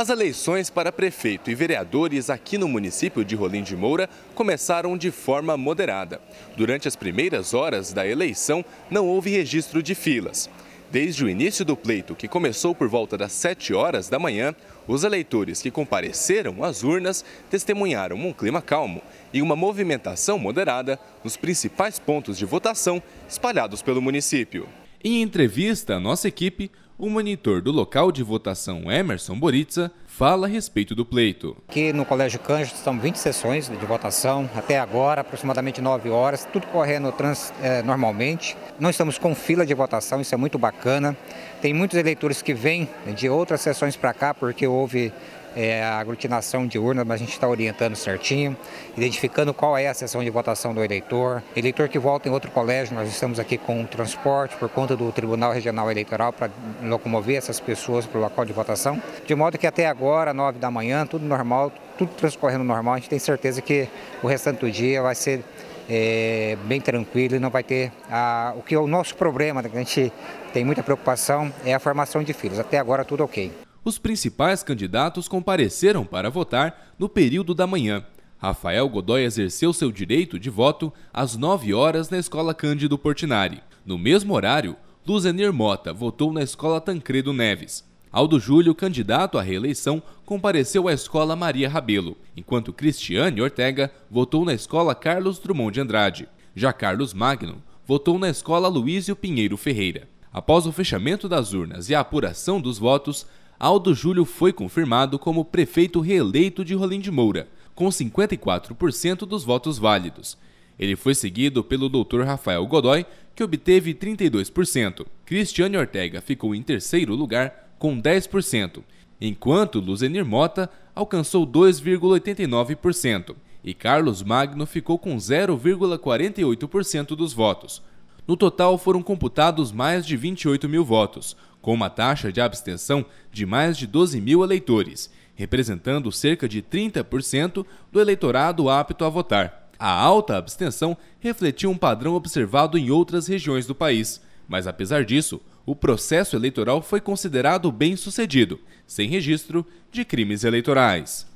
As eleições para prefeito e vereadores aqui no município de Rolim de Moura começaram de forma moderada. Durante as primeiras horas da eleição, não houve registro de filas. Desde o início do pleito, que começou por volta das 7 horas da manhã, os eleitores que compareceram às urnas testemunharam um clima calmo e uma movimentação moderada nos principais pontos de votação espalhados pelo município. Em entrevista à nossa equipe, o monitor do local de votação Emerson Boritza fala a respeito do pleito. Aqui no Colégio Cândido são 20 sessões de votação, até agora, aproximadamente 9 horas, tudo correndo trans, é, normalmente. Não estamos com fila de votação, isso é muito bacana. Tem muitos eleitores que vêm de outras sessões para cá porque houve é, a aglutinação de urna, mas a gente está orientando certinho, identificando qual é a sessão de votação do eleitor. Eleitor que volta em outro colégio, nós estamos aqui com o transporte por conta do Tribunal Regional Eleitoral para locomover essas pessoas para o local de votação. De modo que até agora, 9 da manhã, tudo normal, tudo transcorrendo normal, a gente tem certeza que o restante do dia vai ser é, bem tranquilo e não vai ter a, o que é o nosso problema, né, que a gente tem muita preocupação, é a formação de filhos. Até agora tudo ok. Os principais candidatos compareceram para votar no período da manhã. Rafael Godoy exerceu seu direito de voto às 9 horas na Escola Cândido Portinari. No mesmo horário, Luzenir Mota votou na Escola Tancredo Neves. Aldo Júlio, candidato à reeleição, compareceu à Escola Maria Rabelo, enquanto Cristiane Ortega votou na Escola Carlos Drummond de Andrade. Já Carlos Magno votou na Escola Luísio Pinheiro Ferreira. Após o fechamento das urnas e a apuração dos votos, Aldo Júlio foi confirmado como prefeito reeleito de Rolim de Moura, com 54% dos votos válidos. Ele foi seguido pelo Dr. Rafael Godoy, que obteve 32%. Cristiane Ortega ficou em terceiro lugar, com 10%, enquanto Luzenir Mota alcançou 2,89% e Carlos Magno ficou com 0,48% dos votos. No total foram computados mais de 28 mil votos, com uma taxa de abstenção de mais de 12 mil eleitores, representando cerca de 30% do eleitorado apto a votar. A alta abstenção refletiu um padrão observado em outras regiões do país, mas apesar disso, o processo eleitoral foi considerado bem sucedido, sem registro de crimes eleitorais.